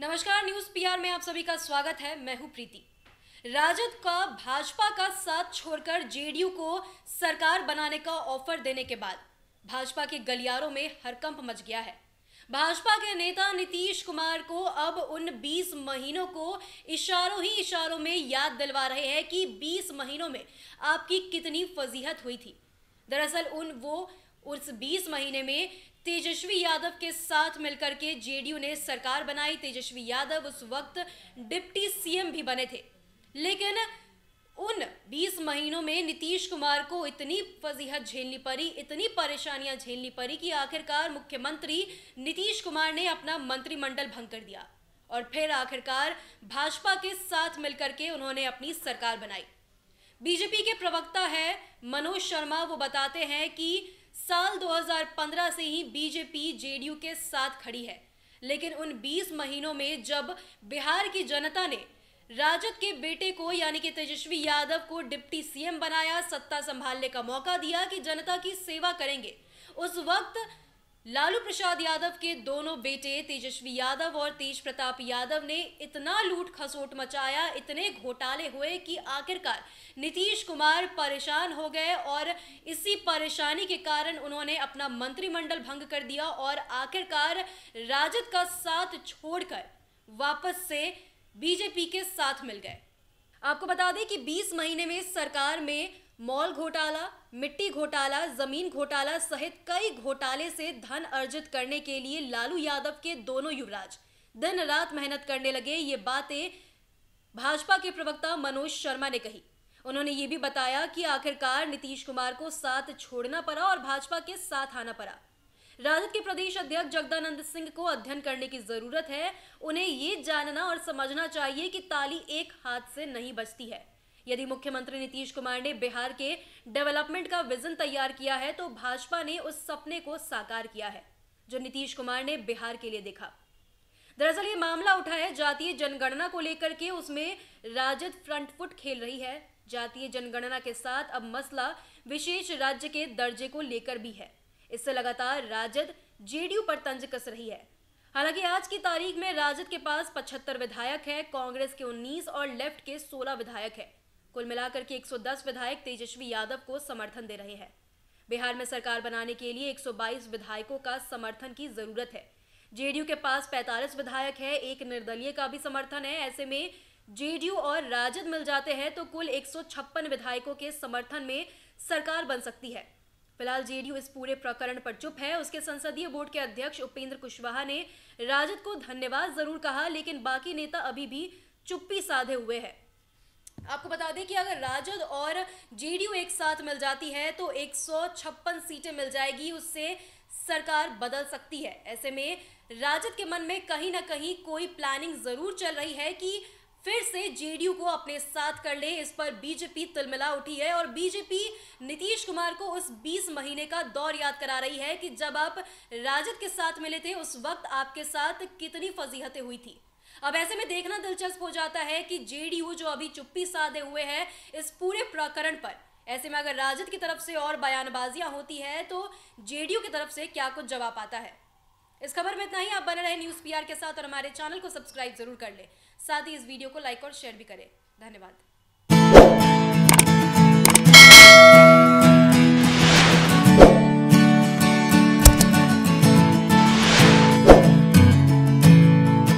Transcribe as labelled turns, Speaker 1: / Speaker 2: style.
Speaker 1: नमस्कार news PR में आप सभी का स्वागत है मैं हूं प्रीति राजद का भाजपा का साथ छोड़कर जेडीयू को सरकार बनाने का ऑफर देने के बाद भाजपा के गलियारों में हरकंप मच गया है भाजपा के नेता नीतीश कुमार को अब उन 20 महीनों को इशारों ही इशारों में याद दिलवा रहे हैं कि 20 महीनों में आपकी कितनी फजीहत हुई थी दरअसल उन वो उस 20 महीने में तेजस्वी यादव के साथ मिलकर के जेडीयू ने सरकार बनाई तेजस्वी यादव उस वक्त डिप्टी सीएम भी बने थे लेकिन उन 20 महीनों में नीतीश कुमार को इतनी फजीहत झेलनी पड़ी इतनी परेशानियां झेलनी पड़ी कि आखिरकार मुख्यमंत्री नीतीश कुमार ने अपना मंत्रिमंडल भंग कर दिया और फिर आखिरकार भाजपा के साथ मिलकर के उन्होंने अपनी सरकार बनाई बीजेपी के प्रवक्ता है मनोज शर्मा वो बताते हैं कि साल 2015 से ही बीजेपी जेडीयू के साथ खड़ी है लेकिन उन 20 महीनों में जब बिहार की जनता ने राजद के बेटे को यानी कि तेजस्वी यादव को डिप्टी सीएम बनाया सत्ता संभालने का मौका दिया कि जनता की सेवा करेंगे उस वक्त लालू प्रसाद यादव के दोनों बेटे तेजस्वी यादव और तेज प्रताप यादव ने इतना लूट खसोट मचाया इतने घोटाले हुए कि आखिरकार नीतीश कुमार परेशान हो गए और इसी परेशानी के कारण उन्होंने अपना मंत्रिमंडल भंग कर दिया और आखिरकार राजद का साथ छोड़कर वापस से बीजेपी के साथ मिल गए आपको बता दें कि 20 महीने में सरकार में मॉल घोटाला मिट्टी घोटाला जमीन घोटाला सहित कई घोटाले से धन अर्जित करने के लिए लालू यादव के दोनों युवराज दिन रात मेहनत करने लगे ये बातें भाजपा के प्रवक्ता मनोज शर्मा ने कही उन्होंने ये भी बताया कि आखिरकार नीतीश कुमार को साथ छोड़ना पड़ा और भाजपा के साथ आना पड़ा राजद के प्रदेश अध्यक्ष जगदानंद सिंह को अध्ययन करने की जरूरत है उन्हें ये जानना और समझना चाहिए कि ताली एक हाथ से नहीं बचती है यदि मुख्यमंत्री नीतीश कुमार ने बिहार के डेवलपमेंट का विजन तैयार किया है तो भाजपा ने उस सपने को साकार किया है जो नीतीश कुमार ने बिहार के लिए देखा दरअसल ये मामला उठा है जातीय जनगणना को लेकर के उसमें राजद फ्रंट फुट खेल रही है जातीय जनगणना के साथ अब मसला विशेष राज्य के दर्जे को लेकर भी है इससे लगातार राजद जेडीयू पर तंज कस रही है हालांकि आज की तारीख में राजद के पास 75 विधायक हैं, कांग्रेस के 19 और लेफ्ट के 16 विधायक हैं। कुल मिलाकर के 110 विधायक तेजस्वी यादव को समर्थन दे रहे हैं बिहार में सरकार बनाने के लिए 122 विधायकों का समर्थन की जरूरत है जेडीयू के पास 45 विधायक है एक निर्दलीय का भी समर्थन है ऐसे में जेडीयू और राजद मिल जाते हैं तो कुल एक विधायकों के समर्थन में सरकार बन सकती है फिलहाल जेडीयू इस पूरे प्रकरण पर चुप है उसके संसदीय बोर्ड के अध्यक्ष उपेंद्र कुशवाहा ने राजद को धन्यवाद जरूर कहा लेकिन बाकी नेता अभी भी चुप्पी साधे हुए हैं आपको बता दें कि अगर राजद और जेडीयू एक साथ मिल जाती है तो एक सीटें मिल जाएगी उससे सरकार बदल सकती है ऐसे में राजद के मन में कहीं ना कहीं कोई प्लानिंग जरूर चल रही है कि फिर से जेडीयू को अपने साथ कर ले इस पर बीजेपी तिलमिला उठी है और बीजेपी नीतीश कुमार को उस 20 महीने का दौर याद करा रही है कि जब आप राजद के साथ मिले थे उस वक्त आपके साथ कितनी फजीहतें हुई थी अब ऐसे में देखना दिलचस्प हो जाता है कि जेडीयू जो अभी चुप्पी साधे हुए है इस पूरे प्रकरण पर ऐसे में अगर राजद की तरफ से और बयानबाजियां होती है तो जेडीयू की तरफ से क्या कुछ जवाब आता है इस खबर में इतना ही आप बने रहे न्यूज पी के साथ और हमारे चैनल को सब्सक्राइब जरूर कर ले साथ ही इस वीडियो को लाइक और शेयर भी करें धन्यवाद